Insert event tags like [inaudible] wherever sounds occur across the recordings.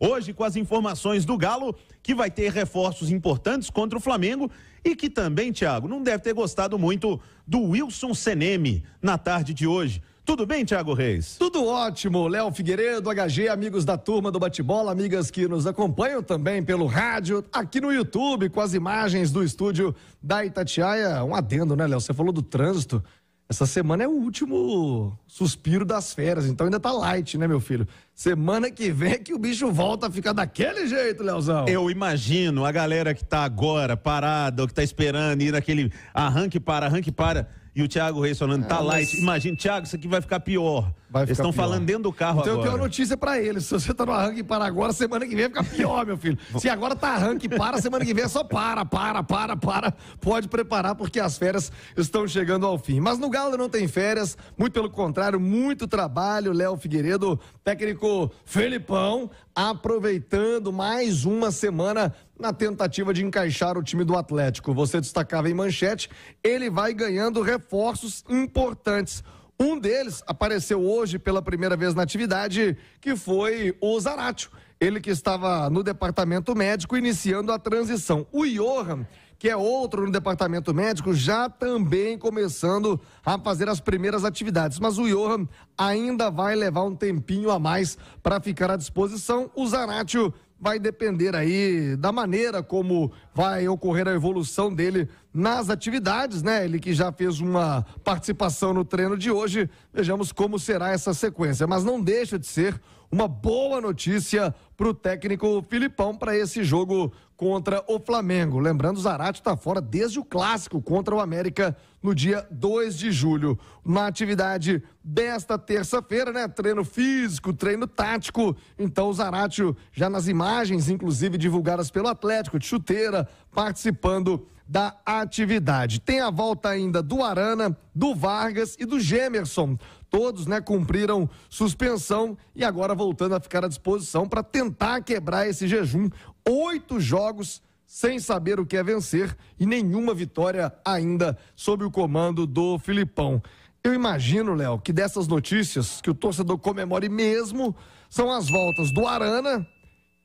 Hoje, com as informações do Galo, que vai ter reforços importantes contra o Flamengo e que também, Thiago, não deve ter gostado muito do Wilson Seneme na tarde de hoje. Tudo bem, Thiago Reis? Tudo ótimo, Léo Figueiredo, HG, amigos da turma do Bate-Bola, amigas que nos acompanham também pelo rádio, aqui no YouTube, com as imagens do estúdio da Itatiaia. Um adendo, né, Léo? Você falou do trânsito. Essa semana é o último suspiro das feras, então ainda tá light, né, meu filho? Semana que vem é que o bicho volta a ficar daquele jeito, Leozão. Eu imagino a galera que tá agora parada, ou que tá esperando ir naquele arranque para, arranque para, e o Thiago Reis falando, tá ah, light. Imagina, Thiago, isso aqui vai ficar pior. Eles estão falando dentro do carro então, agora. Então eu tenho uma notícia para eles. Se você tá no arranque e para agora, semana que vem fica pior, meu filho. Se agora tá arranque e para, semana que vem é só para, para, para, para. Pode preparar porque as férias estão chegando ao fim. Mas no Galo não tem férias, muito pelo contrário, muito trabalho. Léo Figueiredo, técnico Felipão, aproveitando mais uma semana na tentativa de encaixar o time do Atlético. Você destacava em manchete, ele vai ganhando reforços importantes. Um deles apareceu hoje pela primeira vez na atividade, que foi o Zaratio. Ele que estava no departamento médico iniciando a transição. O Johan que é outro no departamento médico, já também começando a fazer as primeiras atividades. Mas o Johan ainda vai levar um tempinho a mais para ficar à disposição. O Zaratio vai depender aí da maneira como vai ocorrer a evolução dele nas atividades, né? Ele que já fez uma participação no treino de hoje, vejamos como será essa sequência. Mas não deixa de ser uma boa notícia para o técnico Filipão para esse jogo contra o Flamengo. Lembrando, Zarate está fora desde o clássico contra o América no dia 2 de julho. Na atividade desta terça-feira, né? Treino físico, treino tático. Então, o Zarate, já nas imagens, inclusive divulgadas pelo Atlético de Chuteira, participando da atividade. Tem a volta ainda do Arana, do Vargas e do Gemerson. Todos, né, cumpriram suspensão e agora voltando a ficar à disposição para tentar quebrar esse jejum. Oito jogos sem saber o que é vencer e nenhuma vitória ainda sob o comando do Filipão. Eu imagino, Léo, que dessas notícias que o torcedor comemore mesmo são as voltas do Arana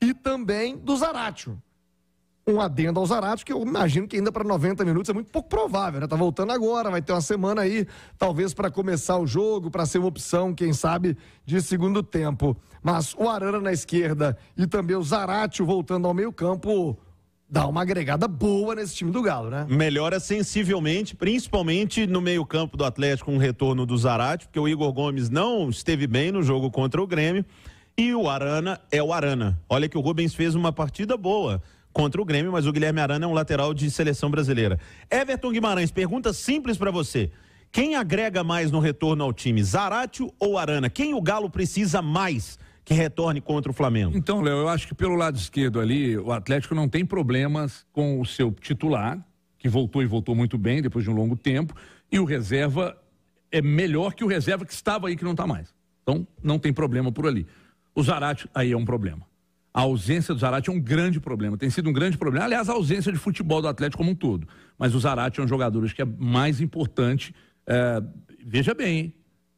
e também do Zaratio um adendo ao Zarate que eu imagino que ainda para 90 minutos é muito pouco provável, né? Tá voltando agora, vai ter uma semana aí, talvez para começar o jogo, para ser uma opção, quem sabe, de segundo tempo. Mas o Arana na esquerda e também o Zaratio voltando ao meio-campo dá uma agregada boa nesse time do Galo, né? Melhora sensivelmente, principalmente no meio-campo do Atlético, um retorno do Zaratio, porque o Igor Gomes não esteve bem no jogo contra o Grêmio. E o Arana é o Arana. Olha que o Rubens fez uma partida boa contra o Grêmio, mas o Guilherme Arana é um lateral de seleção brasileira. Everton Guimarães, pergunta simples para você. Quem agrega mais no retorno ao time, Zaratio ou Arana? Quem o Galo precisa mais que retorne contra o Flamengo? Então, Léo, eu acho que pelo lado esquerdo ali, o Atlético não tem problemas com o seu titular, que voltou e voltou muito bem depois de um longo tempo, e o reserva é melhor que o reserva que estava aí, que não está mais. Então, não tem problema por ali. O Zaratio aí é um problema. A ausência do Zarate é um grande problema, tem sido um grande problema. Aliás, a ausência de futebol do Atlético como um todo. Mas o Zarate é um jogador acho que é mais importante, é, veja bem,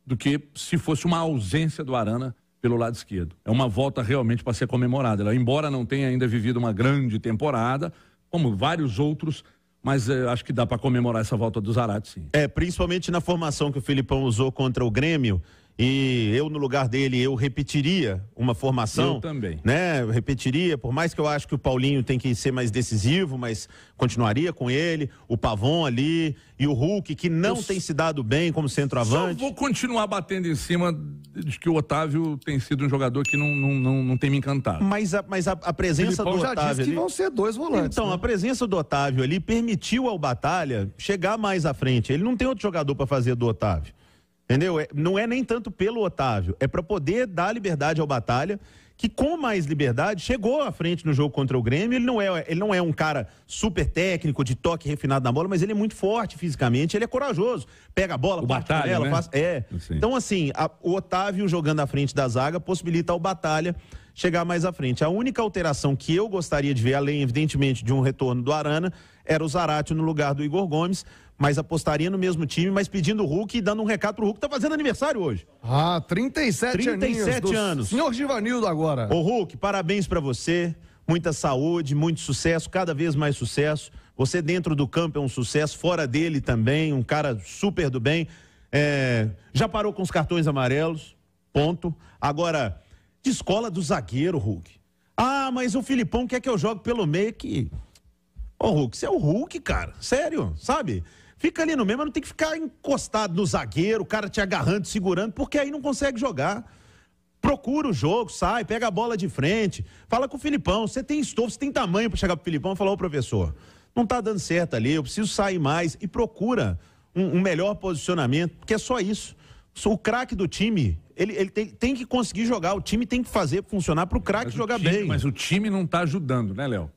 do que se fosse uma ausência do Arana pelo lado esquerdo. É uma volta realmente para ser comemorada. Ela, né? embora não tenha ainda vivido uma grande temporada, como vários outros, mas é, acho que dá para comemorar essa volta do Zarate, sim. É, principalmente na formação que o Filipão usou contra o Grêmio, e eu, no lugar dele, eu repetiria uma formação. Eu também. Né? Eu repetiria, por mais que eu acho que o Paulinho tem que ser mais decisivo, mas continuaria com ele, o Pavon ali e o Hulk, que não eu tem se dado bem como centroavante. Só vou continuar batendo em cima de que o Otávio tem sido um jogador que não, não, não, não tem me encantado. Mas a, mas a, a presença do já Otávio. Já disse que vão ser dois volantes. Então, né? a presença do Otávio ali permitiu ao Batalha chegar mais à frente. Ele não tem outro jogador para fazer do Otávio. Entendeu? É, não é nem tanto pelo Otávio, é para poder dar liberdade ao Batalha, que com mais liberdade chegou à frente no jogo contra o Grêmio. Ele não é, ele não é um cara super técnico, de toque refinado na bola, mas ele é muito forte fisicamente, ele é corajoso. Pega a bola, o batalha, nela, né? faz, é. Assim. Então assim, a, o Otávio jogando à frente da zaga possibilita ao Batalha chegar mais à frente. A única alteração que eu gostaria de ver, além evidentemente de um retorno do Arana, era o Zarate no lugar do Igor Gomes mas apostaria no mesmo time, mas pedindo o Hulk e dando um recado pro Hulk, tá fazendo aniversário hoje. Ah, 37, 37 anos. Senhor Givanildo agora. Ô Hulk, parabéns para você, muita saúde, muito sucesso, cada vez mais sucesso. Você dentro do campo é um sucesso, fora dele também, um cara super do bem. É, já parou com os cartões amarelos, ponto. Agora, de escola do zagueiro, Hulk. Ah, mas o Filipão quer que eu jogue pelo meio que... Ô Hulk, você é o Hulk, cara, sério, sabe? Fica ali no meio, mas não tem que ficar encostado no zagueiro, o cara te agarrando, segurando, porque aí não consegue jogar. Procura o jogo, sai, pega a bola de frente, fala com o Filipão. Você tem estofo, você tem tamanho para chegar pro Filipão e falar: Ô professor, não está dando certo ali, eu preciso sair mais. E procura um, um melhor posicionamento, porque é só isso. O craque do time ele, ele tem, tem, que conseguir jogar, o time tem que fazer funcionar para o craque jogar time, bem. Mas o time não está ajudando, né, Léo?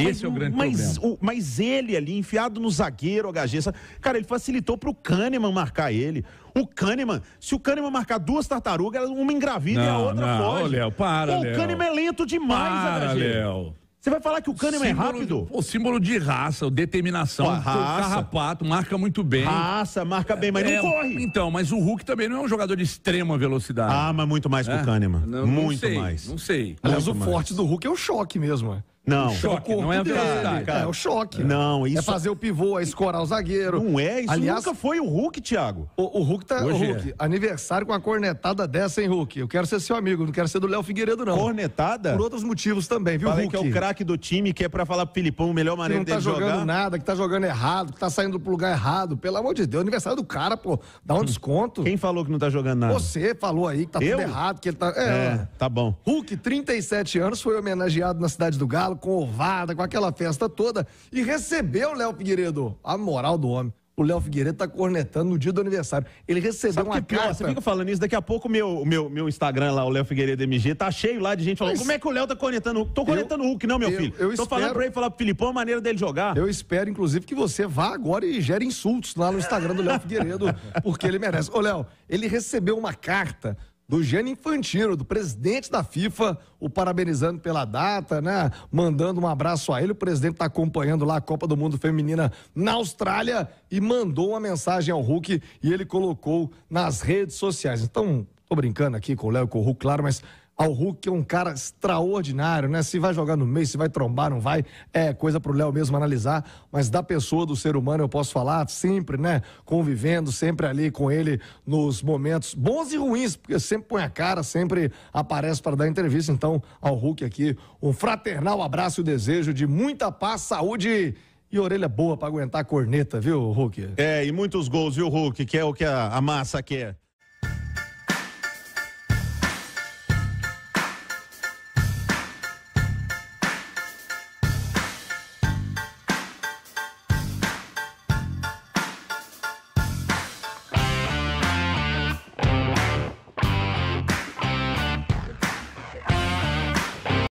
Esse mas, é o grande mas, problema. O, mas ele ali, enfiado no zagueiro, HG, cara, ele facilitou para o Kahneman marcar ele. O Kahneman, se o Kahneman marcar duas tartarugas, uma engravida não, e a outra não, foge. Léo, para, Léo. O Kahneman é lento demais, para, HG. Léo. Você vai falar que o Kahneman é símbolo, é rápido? O símbolo de raça, o determinação. Pô, raça. O carrapato marca muito bem. Raça, marca bem, mas é, não corre. Então, mas o Hulk também não é um jogador de extrema velocidade. Ah, mas muito mais é? que o é? Kahneman. Não, muito não sei, mais. Não sei. Aliás, muito o forte mais. do Hulk é o choque mesmo. É. Não, choque, não é ambientar, é. cara. É o choque. Não, é isso. É fazer o pivô, é escorar o zagueiro. Não é, isso Aliás, nunca foi o Hulk, Thiago. O, o Hulk tá. Hoje Hulk, é. aniversário com a cornetada dessa, hein, Hulk? Eu quero ser seu amigo, não quero ser do Léo Figueiredo, não. Cornetada? Por outros motivos também, viu, Falei Hulk? que é o craque do time, que é pra falar pro Filipão, a melhor maneira dele jogar. Que não tá jogando jogar. nada, que tá jogando errado, que tá saindo pro lugar errado. Pelo amor de Deus, aniversário do cara, pô. Dá um hum. desconto. Quem falou que não tá jogando nada? Você falou aí que tá Eu? tudo errado, que ele tá. É, é, tá bom. Hulk, 37 anos, foi homenageado na Cidade do Galo com ovada, com aquela festa toda, e recebeu o Léo Figueiredo. A moral do homem. O Léo Figueiredo tá cornetando no dia do aniversário. Ele recebeu Sabe uma que carta... Pior? Você fica falando isso, daqui a pouco meu, meu, meu Instagram lá, o Léo Figueiredo MG, tá cheio lá de gente falando, Mas... como é que o Léo tá cornetando o Tô cornetando o Hulk não, meu eu, filho. Eu Tô espero... falando pra ele falar pro Filipão a maneira dele jogar. Eu espero, inclusive, que você vá agora e gere insultos lá no Instagram do Léo Figueiredo, [laughs] porque ele merece. Ô, Léo, ele recebeu uma carta do Gênio Infantino, do presidente da FIFA, o parabenizando pela data, né? Mandando um abraço a ele. O presidente está acompanhando lá a Copa do Mundo Feminina na Austrália e mandou uma mensagem ao Hulk e ele colocou nas redes sociais. Então, tô brincando aqui com o Léo e com o Hulk, claro, mas ao Hulk, que é um cara extraordinário, né? Se vai jogar no meio, se vai trombar, não vai, é coisa pro Léo mesmo analisar, mas da pessoa, do ser humano, eu posso falar, sempre, né? Convivendo, sempre ali com ele nos momentos bons e ruins, porque sempre põe a cara, sempre aparece para dar entrevista. Então, ao Hulk aqui, um fraternal abraço e desejo de muita paz, saúde e orelha boa para aguentar a corneta, viu, Hulk? É, e muitos gols, viu, Hulk, que é o que a, a massa quer.